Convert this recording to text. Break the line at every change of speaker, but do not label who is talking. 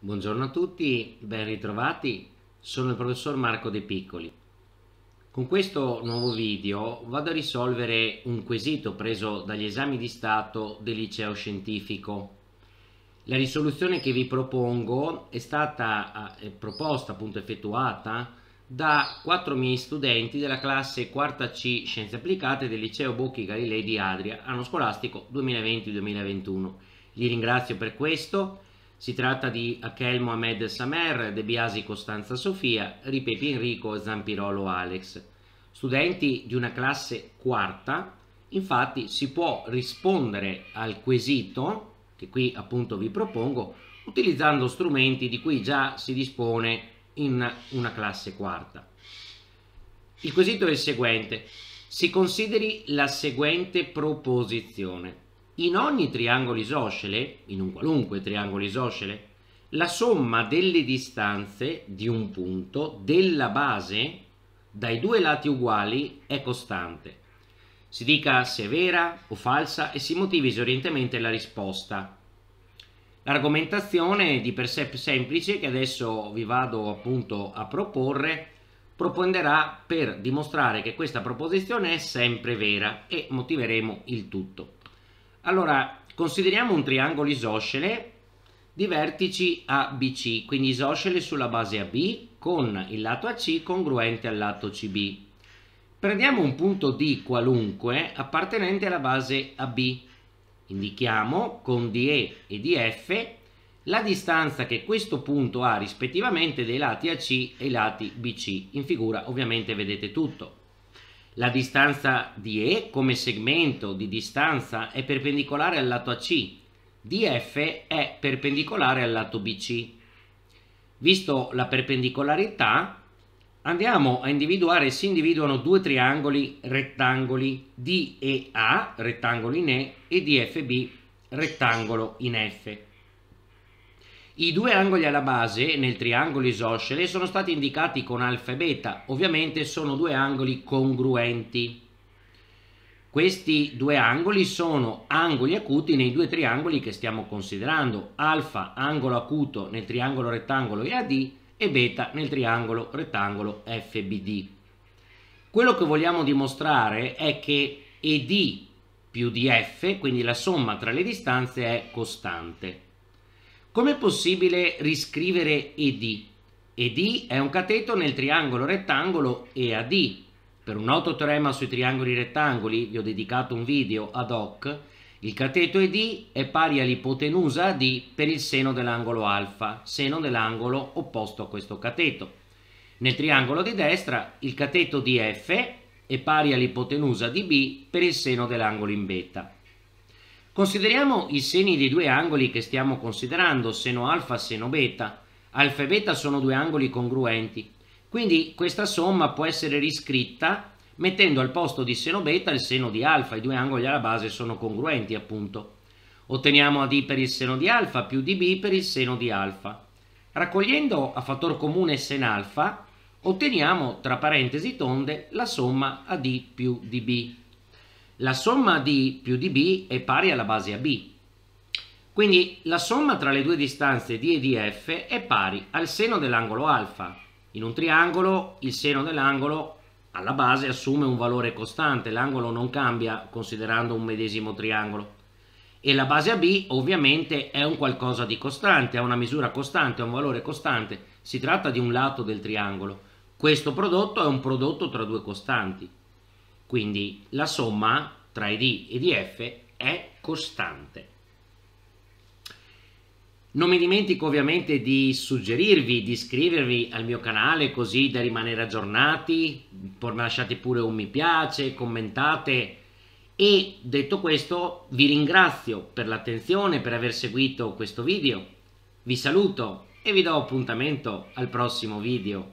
Buongiorno a tutti, ben ritrovati, sono il professor Marco De Piccoli. Con questo nuovo video vado a risolvere un quesito preso dagli esami di Stato del liceo scientifico. La risoluzione che vi propongo è stata eh, è proposta, appunto effettuata, da quattro miei studenti della classe 4 C Scienze Applicate del liceo Bocchi Galilei di Adria, anno scolastico 2020-2021. Li ringrazio per questo si tratta di Akel Mohamed Samer, De Biasi Costanza Sofia, Ripepi Enrico e Zampirolo Alex. Studenti di una classe quarta, infatti si può rispondere al quesito, che qui appunto vi propongo, utilizzando strumenti di cui già si dispone in una classe quarta. Il quesito è il seguente. Si consideri la seguente proposizione in ogni triangolo isoscele, in un qualunque triangolo isoscele, la somma delle distanze di un punto della base dai due lati uguali è costante. Si dica se è vera o falsa e si motivi esorientemente la risposta. L'argomentazione di per sé semplice che adesso vi vado appunto a proporre proponderà per dimostrare che questa proposizione è sempre vera e motiveremo il tutto. Allora, consideriamo un triangolo isoscele di vertici ABC, quindi isoscele sulla base AB con il lato AC congruente al lato CB. Prendiamo un punto D qualunque appartenente alla base AB. Indichiamo con DE e DF la distanza che questo punto ha rispettivamente dei lati AC e i lati BC. In figura ovviamente vedete tutto. La distanza di E come segmento di distanza è perpendicolare al lato AC, DF è perpendicolare al lato BC. Visto la perpendicolarità, andiamo a individuare, si individuano due triangoli rettangoli DEA, rettangolo in E, e DFB, rettangolo in F. I due angoli alla base nel triangolo isoscele sono stati indicati con alfa e beta, ovviamente sono due angoli congruenti. Questi due angoli sono angoli acuti nei due triangoli che stiamo considerando, alfa angolo acuto nel triangolo rettangolo EAD e beta nel triangolo rettangolo FBD. Quello che vogliamo dimostrare è che ED più DF, quindi la somma tra le distanze, è costante. Com'è possibile riscrivere ED? ED è un cateto nel triangolo rettangolo EAD. Per un noto teorema sui triangoli rettangoli, vi ho dedicato un video ad hoc, il cateto ED è pari all'ipotenusa AD per il seno dell'angolo alfa, seno dell'angolo opposto a questo cateto. Nel triangolo di destra il cateto DF è pari all'ipotenusa di B per il seno dell'angolo in beta. Consideriamo i seni dei due angoli che stiamo considerando, seno alfa e seno beta. Alfa e beta sono due angoli congruenti, quindi questa somma può essere riscritta mettendo al posto di seno beta il seno di alfa, i due angoli alla base sono congruenti appunto. Otteniamo AD per il seno di alfa più dB per il seno di alfa. Raccogliendo a fattore comune sen alfa, otteniamo tra parentesi tonde la somma AD più dB. La somma di più di b è pari alla base a b. Quindi la somma tra le due distanze di e di f è pari al seno dell'angolo alfa. In un triangolo il seno dell'angolo alla base assume un valore costante, l'angolo non cambia considerando un medesimo triangolo. E la base a b ovviamente è un qualcosa di costante, ha una misura costante, ha un valore costante. Si tratta di un lato del triangolo. Questo prodotto è un prodotto tra due costanti. Quindi la somma tra id e df è costante. Non mi dimentico ovviamente di suggerirvi di iscrivervi al mio canale così da rimanere aggiornati, lasciate pure un mi piace, commentate e detto questo vi ringrazio per l'attenzione, per aver seguito questo video, vi saluto e vi do appuntamento al prossimo video.